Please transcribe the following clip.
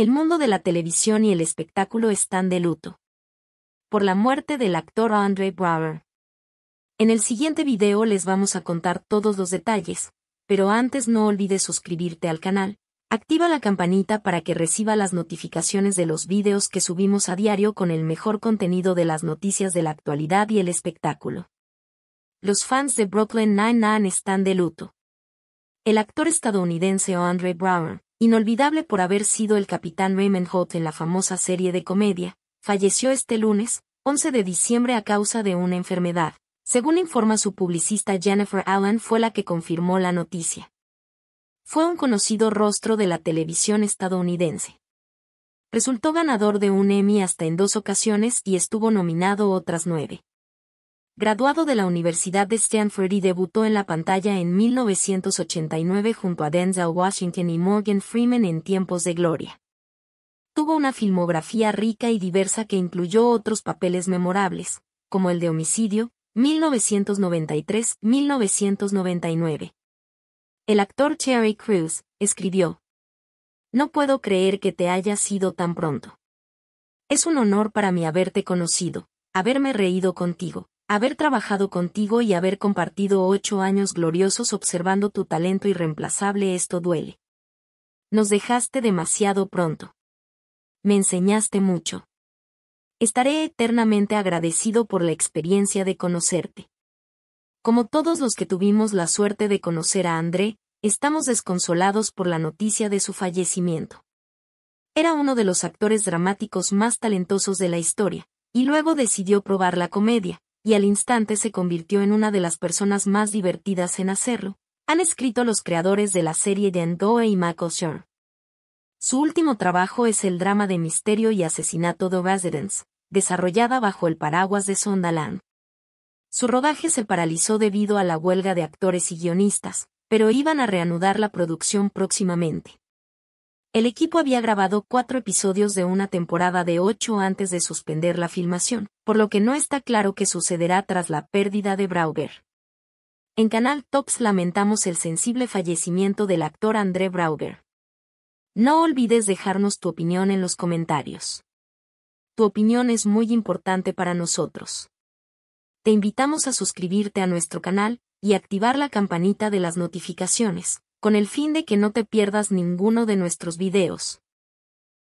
el mundo de la televisión y el espectáculo están de luto. Por la muerte del actor Andre Brower. En el siguiente video les vamos a contar todos los detalles, pero antes no olvides suscribirte al canal, activa la campanita para que reciba las notificaciones de los videos que subimos a diario con el mejor contenido de las noticias de la actualidad y el espectáculo. Los fans de Brooklyn Nine-Nine están de luto. El actor estadounidense Andre Brower, inolvidable por haber sido el capitán Raymond Holt en la famosa serie de comedia, falleció este lunes, 11 de diciembre a causa de una enfermedad, según informa su publicista Jennifer Allen fue la que confirmó la noticia. Fue un conocido rostro de la televisión estadounidense. Resultó ganador de un Emmy hasta en dos ocasiones y estuvo nominado otras nueve graduado de la Universidad de Stanford y debutó en la pantalla en 1989 junto a Denzel Washington y Morgan Freeman en Tiempos de Gloria. Tuvo una filmografía rica y diversa que incluyó otros papeles memorables, como el de Homicidio, 1993-1999. El actor Cherry Cruz escribió, No puedo creer que te hayas ido tan pronto. Es un honor para mí haberte conocido, haberme reído contigo, haber trabajado contigo y haber compartido ocho años gloriosos observando tu talento irreemplazable esto duele. Nos dejaste demasiado pronto. Me enseñaste mucho. Estaré eternamente agradecido por la experiencia de conocerte. Como todos los que tuvimos la suerte de conocer a André, estamos desconsolados por la noticia de su fallecimiento. Era uno de los actores dramáticos más talentosos de la historia, y luego decidió probar la comedia, y al instante se convirtió en una de las personas más divertidas en hacerlo, han escrito los creadores de la serie de Doe y Michael Shore. Su último trabajo es el drama de misterio y asesinato de Residence, desarrollada bajo el paraguas de Sondaland. Su rodaje se paralizó debido a la huelga de actores y guionistas, pero iban a reanudar la producción próximamente. El equipo había grabado cuatro episodios de una temporada de ocho antes de suspender la filmación, por lo que no está claro qué sucederá tras la pérdida de Brauger. En Canal Tops lamentamos el sensible fallecimiento del actor André Brauger. No olvides dejarnos tu opinión en los comentarios. Tu opinión es muy importante para nosotros. Te invitamos a suscribirte a nuestro canal y activar la campanita de las notificaciones con el fin de que no te pierdas ninguno de nuestros videos.